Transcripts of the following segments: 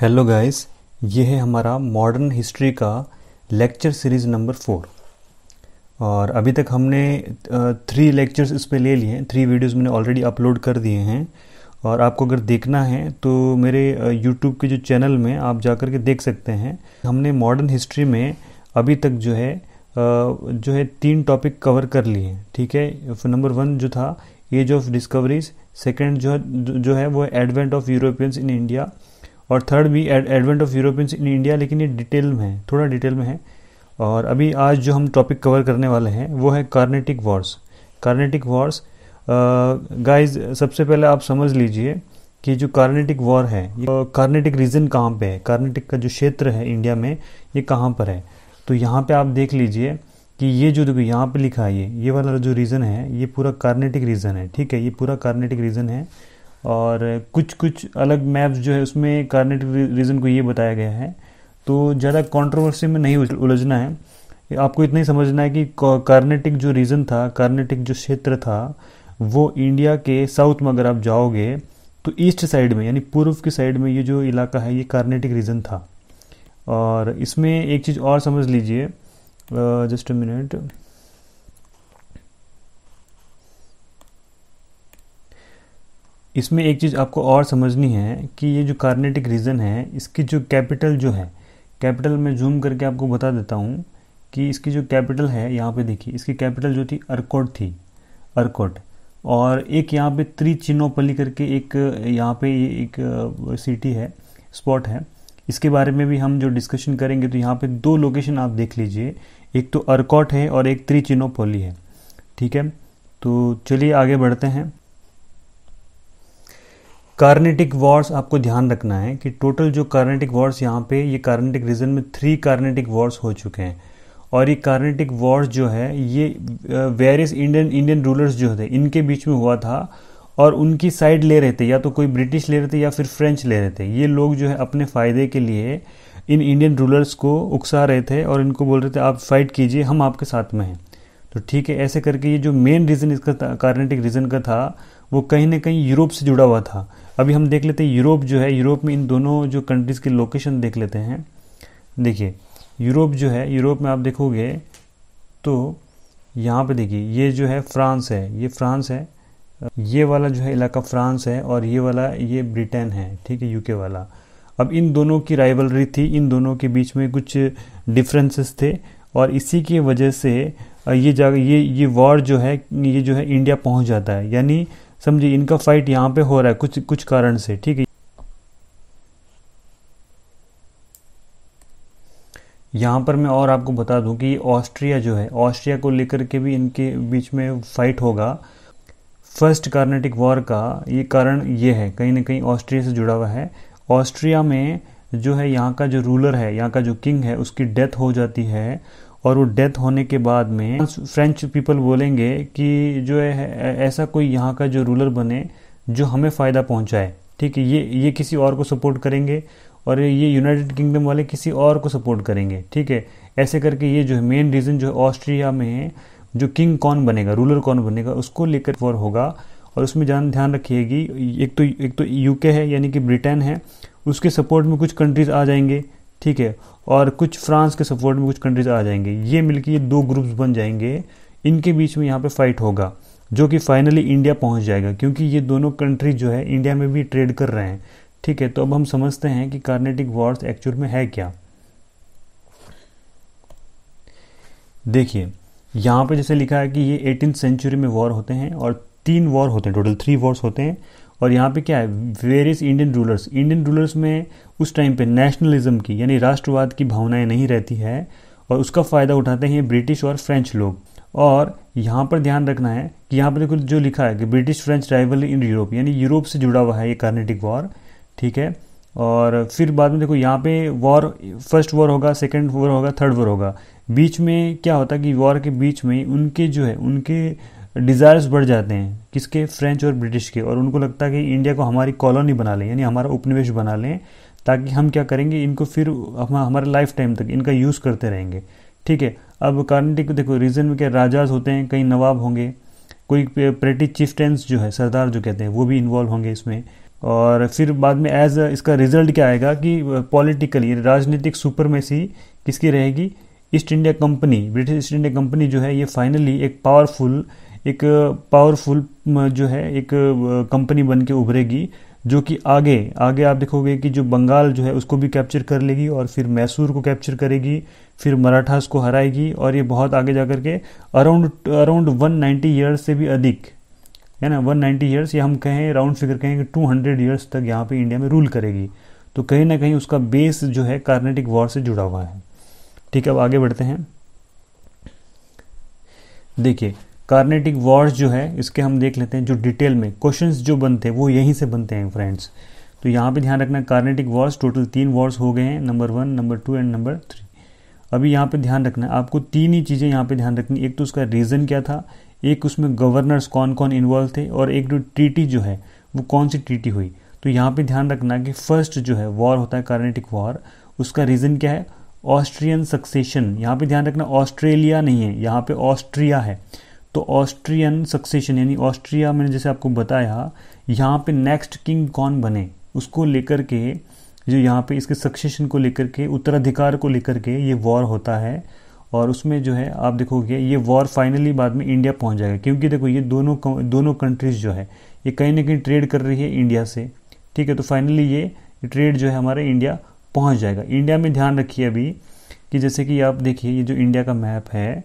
hello guys ये है हमारा मॉडर्न हिस्ट्री का लेक्चर सीरीज़ नंबर फोर और अभी तक हमने थ्री लेक्चर्स इस पर ले लिए हैं थ्री वीडियोस मैंने ऑलरेडी अपलोड कर दिए हैं और आपको अगर देखना है तो मेरे यूट्यूब के जो चैनल में आप जा कर के देख सकते हैं हमने मॉडर्न हिस्ट्री में अभी तक जो है जो है तीन टॉपिक कवर कर लिए हैं ठीक है नंबर वन जो था एज ऑफ डिस्कवरीज सेकेंड जो है जो है वो advent of Europeans in India और थर्ड भी advent of Europeans in India लेकिन ये डिटेल में है थोड़ा डिटेल में है और अभी आज जो हम टॉपिक कवर करने वाले हैं वो है Carnatic wars Carnatic wars guys सबसे पहले आप समझ लीजिए कि जो कार्नेटिक वॉर है कार्नेटिक रीजन कहाँ पे है कार्नेटिक का जो क्षेत्र है इंडिया में ये कहाँ पर है तो यहाँ पे आप देख लीजिए कि ये जो देखो यहाँ पे लिखा है ये ये वाला जो रीज़न है ये पूरा कार्नेटिक रीजन है ठीक है ये पूरा कार्नेटिक रीजन है और कुछ कुछ अलग मैप्स जो है उसमें कार्नेटिक रीज़न को ये बताया गया है तो ज़्यादा कंट्रोवर्सी में नहीं उलझना है आपको इतना ही समझना है कि कार्नेटिक जो रीज़न था कार्नेटिक जो क्षेत्र था वो इंडिया के साउथ में अगर आप जाओगे तो ईस्ट साइड में यानी पूर्व की साइड में ये जो इलाका है ये कार्नेटिक रीजन था और इसमें एक चीज़ और समझ लीजिए जस्ट अ मिनट इसमें एक चीज़ आपको और समझनी है कि ये जो कार्नेटिक रीजन है इसकी जो कैपिटल जो है कैपिटल में जूम करके आपको बता देता हूँ कि इसकी जो कैपिटल है यहाँ पे देखिए इसकी कैपिटल जो थी अरकोट थी अरकोट और एक यहाँ पे त्रिचिनोपली करके एक यहाँ पे एक सिटी है स्पॉट है इसके बारे में भी हम जो डिस्कशन करेंगे तो यहाँ पे दो लोकेशन आप देख लीजिए एक तो अरकोट है और एक त्रिचिनोपली है ठीक है तो चलिए आगे बढ़ते हैं कार्नेटिक वॉर्स आपको ध्यान रखना है कि टोटल जो कार्नेटिक वॉर्स यहाँ पे ये कार्नेटिक रीजन में थ्री कार्नेटिक वॉर्स हो चुके हैं और ये कार्नेटिक वॉर्स जो है ये वेरियस इंडियन इंडियन रूलर्स जो थे इनके बीच में हुआ था और उनकी साइड ले रहे थे या तो कोई ब्रिटिश ले रहे थे या फिर फ्रेंच ले रहे थे ये लोग जो है अपने फ़ायदे के लिए इन इंडियन रूलर्स को उकसा रहे थे और इनको बोल रहे थे आप फाइट कीजिए हम आपके साथ में हैं तो ठीक है ऐसे करके ये जो मेन रीज़न इसका कार्नेटिक रीज़न का था वो कहीं ना कहीं यूरोप से जुड़ा हुआ था अभी हम देख लेते हैं यूरोप जो है यूरोप में इन दोनों जो कंट्रीज़ की लोकेशन देख लेते हैं देखिए यूरोप जो है यूरोप में आप देखोगे तो यहाँ पे देखिए ये जो है फ्रांस है ये फ्रांस है ये वाला जो है इलाका फ्रांस है और ये वाला ये ब्रिटेन है ठीक है यूके वाला अब इन दोनों की राइवलरी थी इन दोनों के बीच में कुछ डिफरेंसेस थे और इसी की वजह से ये जगह ये ये वॉर जो है ये जो है इंडिया पहुंच जाता है यानी समझिए इनका फाइट यहाँ पे हो रहा है कुछ कुछ कारण से ठीक है यहाँ पर मैं और आपको बता दूं कि ऑस्ट्रिया जो है ऑस्ट्रिया को लेकर के भी इनके बीच में फाइट होगा फर्स्ट कार्नेटिक वॉर का ये कारण ये है कहीं ना कहीं ऑस्ट्रिया से जुड़ा हुआ है ऑस्ट्रिया में जो है यहाँ का जो रूलर है यहाँ का जो किंग है उसकी डेथ हो जाती है और वो डेथ होने के बाद में फ्रेंच पीपल बोलेंगे कि जो है ऐसा कोई यहाँ का जो रूलर बने जो हमें फ़ायदा पहुँचाए ठीक है ये ये किसी और को सपोर्ट करेंगे और ये यूनाइटेड किंगडम वाले किसी और को सपोर्ट करेंगे ठीक है ऐसे करके ये जो है मेन रीज़न जो है ऑस्ट्रिया में है जो किंग कौन बनेगा रूलर कौन बनेगा उसको लेकर वॉर होगा और उसमें जान ध्यान रखिएगी एक तो एक तो यूके है यानी कि ब्रिटेन है उसके सपोर्ट में कुछ कंट्रीज़ आ जाएंगे ठीक है और कुछ फ्रांस के सपोर्ट में कुछ कंट्रीज आ जाएंगे ये मिलकर ये दो ग्रुप्स बन जाएंगे इनके बीच में यहाँ पे फाइट होगा जो कि फाइनली इंडिया पहुँच जाएगा क्योंकि ये दोनों कंट्री जो है इंडिया में भी ट्रेड कर रहे हैं ठीक है तो अब हम समझते हैं कि कार्नेटिक वॉर्स एक्चुअल में है क्या देखिए यहाँ पे जैसे लिखा है कि ये एटीन सेंचुरी में वॉर होते हैं और तीन वॉर होते हैं टोटल थ्री वॉर्स होते हैं और यहाँ पे क्या है various Indian rulers Indian rulers में उस टाइम पे नेशनलिज्म की यानी राष्ट्रवाद की भावनाएं नहीं रहती है और उसका फ़ायदा उठाते हैं ब्रिटिश और फ्रेंच लोग और यहाँ पर ध्यान रखना है कि यहाँ पर देखो जो लिखा है कि British French rival in Europe यानी यूरोप से जुड़ा हुआ है ये कार्नेटिक वॉर ठीक है और फिर बाद में देखो यहाँ पे वॉर फर्स्ट वॉर होगा सेकेंड वॉर होगा थर्ड वॉर होगा बीच में क्या होता है कि वॉर के बीच में उनके जो है उनके डिज़ायर्स बढ़ जाते हैं किसके फ्रेंच और ब्रिटिश के और उनको लगता है कि इंडिया को हमारी कॉलोनी बना लें यानी हमारा उपनिवेश बना लें ताकि हम क्या करेंगे इनको फिर हमारे लाइफ टाइम तक इनका यूज़ करते रहेंगे ठीक है अब कार्नेटिक को देखो रीजन में क्या राजाज होते हैं कई नवाब होंगे कोई प्रेटी चिफ्टेंस जो है सरदार जो कहते हैं वो भी इन्वॉल्व होंगे इसमें और फिर बाद में एज इसका रिजल्ट क्या आएगा कि पॉलिटिकली राजनीतिक सुपरमेसी किसकी रहेगी East India Company British East India Company जो है ये फाइनली एक पावरफुल एक पावरफुल जो है एक कंपनी बन के उभरेगी जो कि आगे आगे आप देखोगे कि जो बंगाल जो है उसको भी कैप्चर कर लेगी और फिर मैसूर को कैप्चर करेगी फिर मराठास को हराएगी और ये बहुत आगे जा करके के अराउंड अराउंड 190 ईयर्स से भी अधिक है ना 190 नाइन्टी ईयर्स या हम कहें राउंड फिगर कहें कि 200 हंड्रेड ईयर्स तक यहाँ पे इंडिया में रूल करेगी तो कहीं ना कहीं उसका बेस जो है कार्नेटिक वॉर से जुड़ा हुआ है ठीक है अब आगे बढ़ते हैं देखिए कार्नेटिक वॉर्स जो है इसके हम देख लेते हैं जो डिटेल में क्वेश्चंस जो बनते हैं वो यहीं से बनते हैं फ्रेंड्स तो यहाँ पे ध्यान रखना कार्नेटिक वॉर्स टोटल तीन वॉर्स हो गए हैं number one number two and number three अभी यहाँ पे ध्यान रखना आपको तीन ही चीज़ें यहाँ पे ध्यान रखनी एक तो उसका रीज़न क्या था एक उसमें गवर्नर्स कौन कौन इन्वॉल्व थे और एक जो ट्रीटी जो है वो कौन सी ट्रीटी हुई तो यहाँ पे ध्यान रखना कि फर्स्ट जो है वॉर होता है कार्नेटिक वॉर उसका रीज़न क्या है ऑस्ट्रियन सक्सेशन यहाँ पे ध्यान रखना ऑस्ट्रेलिया नहीं है यहाँ पे ऑस्ट्रिया है तो ऑस्ट्रियन सक्सेशन यानी ऑस्ट्रिया मैंने जैसे आपको बताया यहाँ पे नेक्स्ट किंग कौन बने उसको लेकर के जो यहाँ पे इसके सक्सेशन को लेकर के उत्तराधिकार को लेकर के ये वॉर होता है और उसमें जो है आप देखोगे ये वॉर फाइनली बाद में इंडिया पहुँच जाएगा क्योंकि देखो ये दोनों दोनों कंट्रीज़ जो है ये कहीं ना कहीं ट्रेड कर रही है इंडिया से ठीक है तो फाइनली ये ट्रेड जो है हमारे इंडिया पहुँच जाएगा इंडिया में ध्यान रखिए अभी कि जैसे कि आप देखिए ये जो इंडिया का मैप है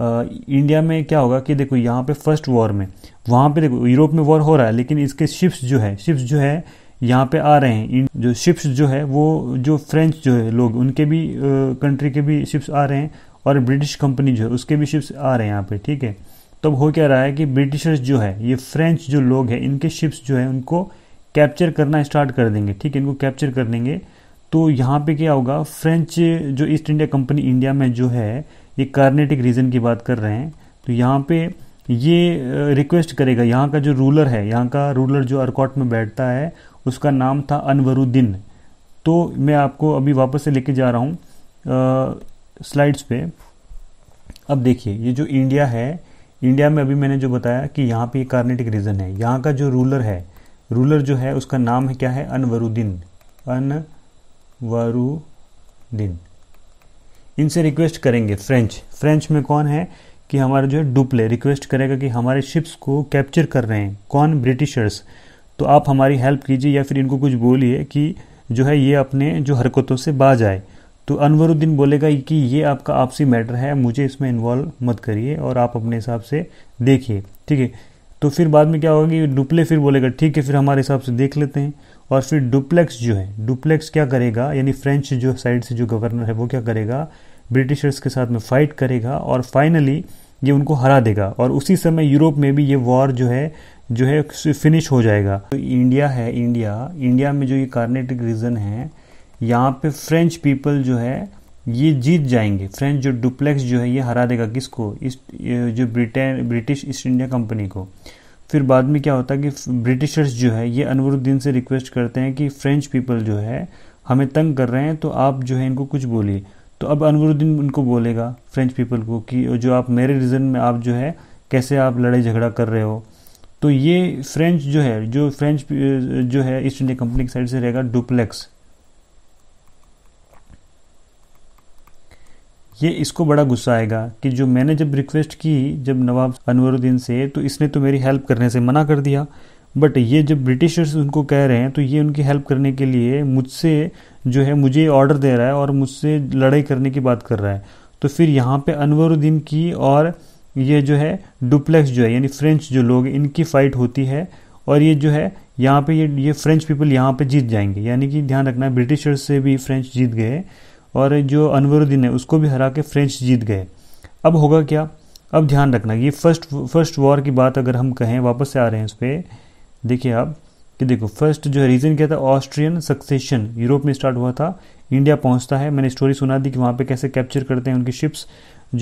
इंडिया में क्या होगा कि देखो यहाँ पे फर्स्ट वॉर में वहाँ पे देखो यूरोप में वॉर हो रहा है लेकिन इसके शिप्स जो है शिप्स जो है यहाँ पे आ रहे हैं जो शिप्स जो है वो जो फ्रेंच जो है लोग उनके भी कंट्री के भी शिप्स आ रहे हैं और ब्रिटिश कंपनी जो है उसके भी शिप्स आ रहे हैं यहाँ पे ठीक है तब हो क्या रहा है कि ब्रिटिशर्स जो है ये फ्रेंच जो लोग हैं इनके शिप्स जो है उनको कैप्चर करना स्टार्ट कर देंगे ठीक है इनको कैप्चर कर देंगे तो यहाँ पे क्या होगा फ्रेंच जो ईस्ट इंडिया कंपनी इंडिया में जो है ये कार्नेटिक रीजन की बात कर रहे हैं तो यहाँ पे ये रिक्वेस्ट करेगा यहाँ का जो रूलर है यहाँ का रूलर जो अरकॉट में बैठता है उसका नाम था अनवरुद्दीन तो मैं आपको अभी वापस से लेके जा रहा हूँ स्लाइड्स पे अब देखिए ये जो इंडिया है इंडिया में अभी मैंने जो बताया कि यहाँ पे कार्नेटिक रीजन है यहाँ का जो रूलर है रूलर जो है उसका नाम है क्या है अनवरुद्दीन अनवरुद्दीन इनसे रिक्वेस्ट करेंगे फ्रेंच फ्रेंच में कौन है कि हमारा जो है डुप्ले रिक्वेस्ट करेगा कि हमारे शिप्स को कैप्चर कर रहे हैं कौन ब्रिटिशर्स तो आप हमारी हेल्प कीजिए या फिर इनको कुछ बोलिए कि जो है ये अपने जो हरकतों से बाज आए तो अनवरुद्दीन बोलेगा कि ये आपका आपसी मैटर है मुझे इसमें इन्वॉल्व मत करिए और आप अपने हिसाब से देखिए ठीक है तो फिर बाद में क्या होगा कि डुप्ले फिर बोलेगा ठीक है फिर हमारे हिसाब से देख लेते हैं और फिर डुप्लेक्स जो है डुप्लेक्स क्या करेगा यानी फ्रेंच जो साइड से जो गवर्नर है वो क्या करेगा ब्रिटिशर्स के साथ में फ़ाइट करेगा और फाइनली ये उनको हरा देगा और उसी समय यूरोप में भी ये वॉर जो है जो है फिनिश हो जाएगा तो इंडिया है इंडिया इंडिया में जो ये कार्नेटिक रीजन है यहाँ पे फ्रेंच पीपल जो है ये जीत जाएंगे फ्रेंच जो डुप्लेक्स जो है ये हरा देगा किसको इस जो Britain British East India Company को फिर बाद में क्या होता है कि ब्रिटिशर्स जो है ये अनवरुद्दीन से रिक्वेस्ट करते हैं कि फ्रेंच पीपल जो है हमें तंग कर रहे हैं तो आप जो है इनको कुछ बोलिए तो अब अनवरुद्दीन उनको बोलेगा फ्रेंच पीपल को कि जो आप मेरे रीज़न में आप जो है कैसे आप लड़ाई झगड़ा कर रहे हो तो ये फ्रेंच जो है जो फ्रेंच जो है ईस्ट इंडिया कंपनी की साइड से रहेगा डुप्लेक्स ये इसको बड़ा गुस्सा आएगा कि जो मैंने जब रिक्वेस्ट की जब नवाब अनवरुद्दीन से तो इसने तो मेरी हेल्प करने से मना कर दिया बट ये जब ब्रिटिशर्स उनको कह रहे हैं तो ये उनकी हेल्प करने के लिए मुझसे जो है मुझे ऑर्डर दे रहा है और मुझसे लड़ाई करने की बात कर रहा है तो फिर यहाँ पे अनवरुद्दीन की और ये जो है डुप्लेक्स जो है यानी फ्रेंच जो लोग इनकी फाइट होती है और ये जो है यहाँ पे ये ये फ्रेंच पीपल यहाँ पे जीत जाएंगे यानी कि ध्यान रखना है ब्रिटिशर्स से भी फ्रेंच जीत गए और जो अनवरुद्दीन है उसको भी हरा के फ्रेंच जीत गए अब होगा क्या अब ध्यान रखना ये फर्स्ट फर्स्ट वॉर की बात अगर हम कहें वापस से आ रहे हैं उस पर देखिए आप कि देखो फर्स्ट जो है रीज़न क्या था ऑस्ट्रियन सक्सेशन यूरोप में स्टार्ट हुआ था इंडिया पहुंचता है मैंने स्टोरी सुना दी कि वहाँ पे कैसे कैप्चर करते हैं उनकी शिप्स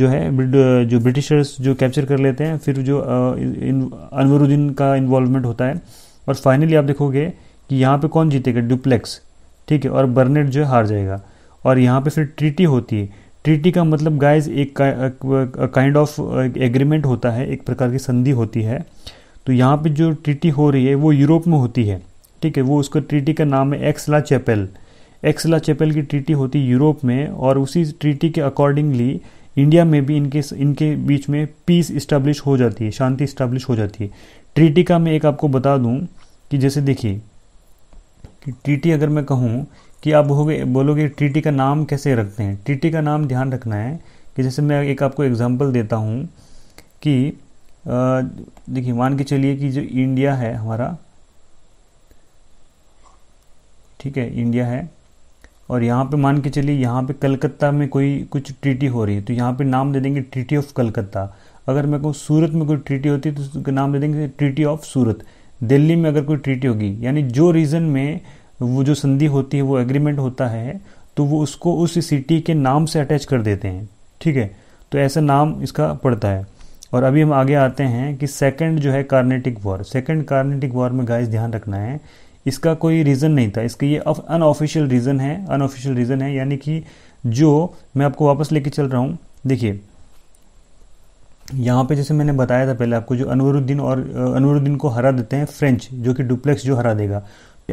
जो है जो ब्रिटिशर्स जो कैप्चर कर लेते हैं फिर जो अनवरुद्दीन का इन्वॉल्वमेंट होता है और फाइनली आप देखोगे कि यहाँ पे कौन जीतेगा डुप्लेक्स ठीक है और बर्नेट जो है हार जाएगा और यहाँ पे फिर ट्रीटी होती है ट्रीटी का मतलब गाइज एक काइंड ऑफ एग्रीमेंट होता है एक प्रकार की संधि होती है तो यहाँ पे जो ट्रीटी हो रही है वो यूरोप में होती है ठीक है वो उसका ट्रीटी का नाम है एक्सला चैपल एक्सला चैपल की ट्रीटी होती है यूरोप में और उसी ट्रीटी के अकॉर्डिंगली इंडिया में भी इनके इनके बीच में पीस इस्टेब्लिश हो जाती है शांति इस्टेब्लिश हो जाती है ट्रीटी का मैं एक आपको बता दूं कि जैसे देखिए कि ट्रीटी अगर मैं कहूँ कि आप गए बोलोगे ट्रीटी का नाम कैसे रखते हैं ट्रीटी का नाम ध्यान रखना है कि जैसे मैं एक आपको एग्जाम्पल देता हूँ कि देखिए मान के चलिए कि जो इंडिया है हमारा ठीक है इंडिया है और यहाँ पे मान के चलिए यहाँ पे कलकत्ता में कोई कुछ ट्रीटी हो रही है तो यहाँ पे नाम दे देंगे ट्रीटी ऑफ कलकत्ता अगर मैं कहूँ सूरत में कोई ट्रीटी होती है तो उसका नाम दे देंगे ट्रीटी ऑफ सूरत दिल्ली में अगर कोई ट्रीटी होगी यानी जो रीजन में वो जो संधि होती है वो एग्रीमेंट होता है तो वो उसको उस सिटी के नाम से अटैच कर देते हैं ठीक है तो ऐसा नाम इसका पड़ता है और अभी हम आगे आते हैं कि सेकंड जो है Carnatic war second Carnatic war में गाइस ध्यान रखना है इसका कोई रीज़न नहीं था इसका ये अनऑफिशियल रीज़न है अनऑफिशियल रीज़न है यानी कि जो मैं आपको वापस लेके चल रहा हूँ देखिए यहाँ पे जैसे मैंने बताया था पहले आपको जो अनवरुद्दीन और अनवरुद्दीन को हरा देते हैं फ्रेंच जो कि डुप्लेक्स जो हरा देगा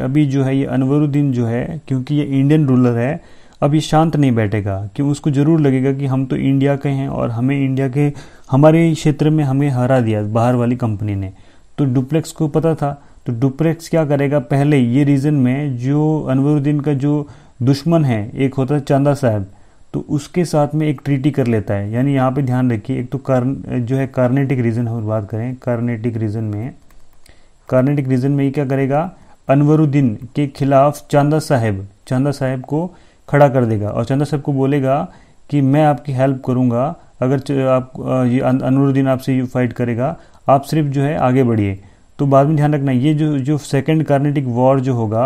अभी जो है ये अनवरुद्दीन जो है क्योंकि ये इंडियन रूलर है अब ये शांत नहीं बैठेगा क्यों उसको ज़रूर लगेगा कि हम तो इंडिया के हैं और हमें इंडिया के हमारे क्षेत्र में हमें हरा दिया बाहर वाली कंपनी ने तो डुप्लेक्स को पता था तो डुप्लेक्स क्या करेगा पहले ये रीज़न में जो अनवरुद्दीन का जो दुश्मन है एक होता है चांदा साहब तो उसके साथ में एक ट्रीटी कर लेता है यानी यहाँ पे ध्यान रखिए एक तो कार्न जो है कार्नेटिक रीजन हम बात करें कार्नेटिक रीजन में कार्नेटिक रीजन में ये क्या करेगा अनवरुद्दीन के खिलाफ चांदा साहेब चांदा साहेब को खड़ा कर देगा और चंदा साहब को बोलेगा कि मैं आपकी हेल्प करूँगा अगर आप ये अनुरुद्दीन आपसे ये फाइट करेगा आप सिर्फ जो है आगे बढ़िए तो बाद में ध्यान रखना ये जो जो सेकेंड कार्नेटिक वॉर जो होगा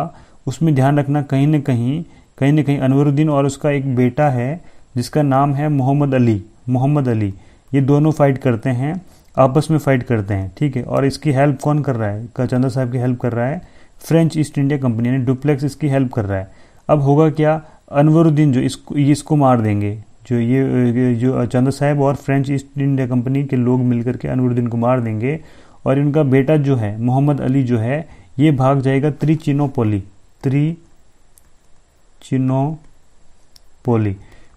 उसमें ध्यान रखना कहीं ना कहीं कहीं ना कहीं अनवरुद्दीन और उसका एक बेटा है जिसका नाम है मोहम्मद अली मोहम्मद अली ये दोनों फाइट करते हैं आपस में फाइट करते हैं ठीक है और इसकी हेल्प कौन कर रहा है चंदा साहब की हेल्प कर रहा है फ्रेंच ईस्ट इंडिया कंपनी यानी डुप्लेक्स इसकी हेल्प कर रहा है अब होगा क्या अनवरुद्दीन जो इसको इसको मार देंगे जो ये जो चंदा साहब और फ्रेंच ईस्ट इंडिया कंपनी के लोग मिलकर के अनवरुद्दीन को मार देंगे और इनका बेटा जो है मोहम्मद अली जो है ये भाग जाएगा त्रिचिनोपोली त्रिचिनोपोली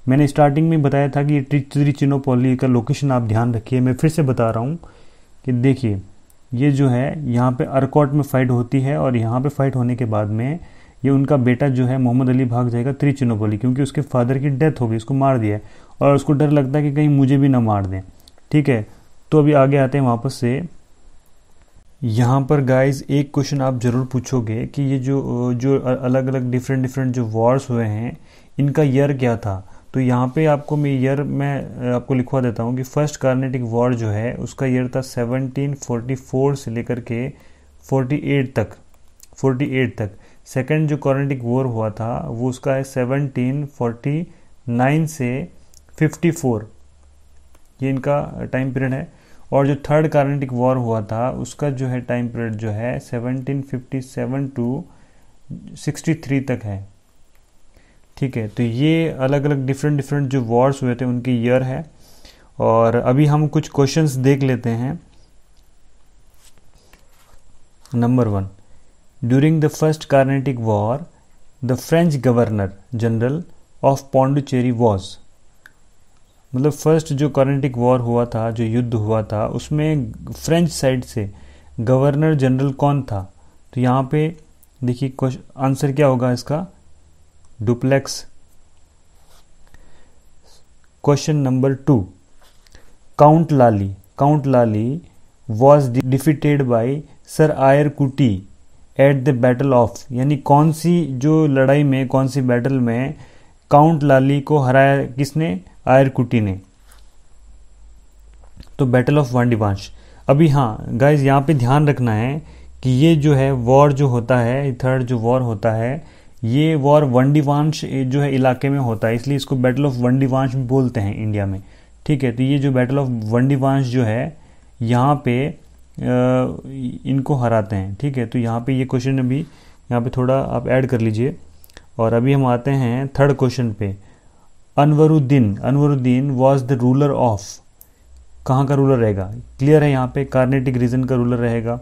मैंने स्टार्टिंग में बताया था कि त्रिचिनोपोली का लोकेशन आप ध्यान रखिए मैं फिर से बता रहा हूँ कि देखिए ये जो है यहाँ पे अरकोट में फ़ाइट होती है और यहाँ पे फाइट होने के बाद में ये उनका बेटा जो है मोहम्मद अली भाग जाएगा त्रिचिनोपली क्योंकि उसके फादर की डेथ हो गई उसको मार दिया है और उसको डर लगता है कि कहीं मुझे भी ना मार दें ठीक है तो अभी आगे आते हैं वापस से यहाँ पर गाइस एक क्वेश्चन आप ज़रूर पूछोगे कि ये जो जो अलग अलग डिफरेंट डिफरेंट जो वॉर्स हुए हैं इनका ईयर क्या था तो यहाँ पे आपको मैं ईयर मैं आपको लिखवा देता हूँ कि फर्स्ट कार्नेटिक वॉर जो है उसका ईयर था 1744 से लेकर के 48 तक 48 तक सेकेंड जो कॉर्नेटिक वॉर हुआ था वो उसका है सेवनटीन फोर्टी नाइन से फिफ्टी फोर ये इनका टाइम पीरियड है और जो थर्ड कार्नेटिक वॉर हुआ था उसका जो है टाइम पीरियड जो है seventeen fifty seven to sixty three तक है ठीक है तो ये अलग अलग डिफरेंट डिफरेंट जो वॉर्स हुए थे उनके ईयर है और अभी हम कुछ क्वेश्चंस देख लेते हैं number one During the First Carnatic War, the French Governor General of Pondicherry was मतलब फर्स्ट जो कॉर्नेटिक वॉर हुआ था जो युद्ध हुआ था उसमें फ्रेंच साइड से गवर्नर जनरल कौन था तो यहाँ पे देखिए क्वेश्चन आंसर क्या होगा इसका Dupleix question number two count Lally count Lally was defeated by sir Eyre Coote at the battle of यानी कौन सी जो लड़ाई में कौन सी बैटल में काउंट लाली को हराया किसने आयर कुटी ने तो बैटल ऑफ वांडीवांश अभी हाँ गाइज यहाँ पे ध्यान रखना है कि ये जो है वॉर जो होता है थर्ड जो वॉर होता है ये वॉर वंडीवांश जो है इलाके में होता है इसलिए इसको बैटल ऑफ वंडीवांश भी बोलते हैं इंडिया में ठीक है तो ये जो बैटल ऑफ वंडीवांश जो है यहाँ पे इनको हराते हैं ठीक है तो यहाँ पे ये क्वेश्चन अभी यहाँ पे थोड़ा आप ऐड कर लीजिए और अभी हम आते हैं थर्ड क्वेश्चन पे Anwaruddin Anwaruddin was the ruler of कहाँ का रूलर रहेगा क्लियर है यहाँ पे कार्नेटिक रीजन का रूलर रहेगा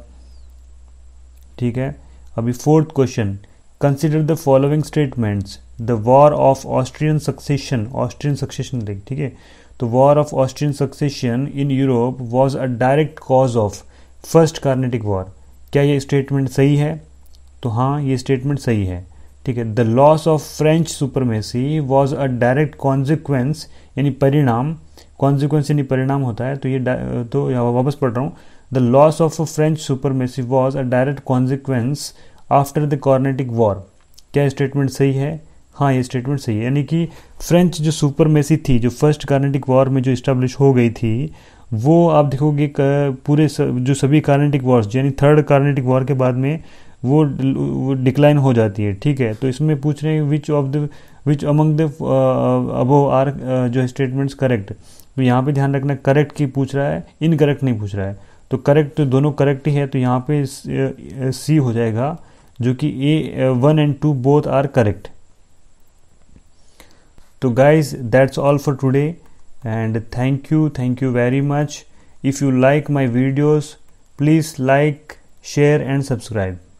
ठीक है अभी fourth question consider the following statements the war of Austrian succession Austrian succession ठीक है तो war of Austrian succession in Europe was a direct cause of first Carnatic war क्या ये स्टेटमेंट सही है तो हाँ ये स्टेटमेंट सही है ठीक है the loss of French supremacy was a direct consequence यानी परिणाम कॉन्सिक्वेंस यानी परिणाम होता है तो ये तो वापस पढ़ रहा हूँ the loss of French supremacy was a direct consequence after the Carnatic war क्या स्टेटमेंट सही है हाँ ये स्टेटमेंट सही है यानी कि फ्रेंच जो सुपरमेसी थी जो फर्स्ट कार्नेटिक वॉर में जो इस्टेब्लिश हो गई थी वो आप देखोगे पूरे जो सभी कार्नेटिक वॉर्स यानी थर्ड कार्नेटिक वॉर के बाद में वो डिक्लाइन हो जाती है ठीक है तो इसमें पूछ रहे हैं which of the which among the above are जो स्टेटमेंट्स करेक्ट तो यहाँ पे ध्यान रखना करेक्ट की पूछ रहा है इनकरेक्ट नहीं पूछ रहा है तो करेक्ट तो दोनों करेक्ट ही है तो यहाँ पे सी हो जाएगा जो कि A one and two both are correct तो guys that's all for today and thank you thank you very much if you like my videos please like share and subscribe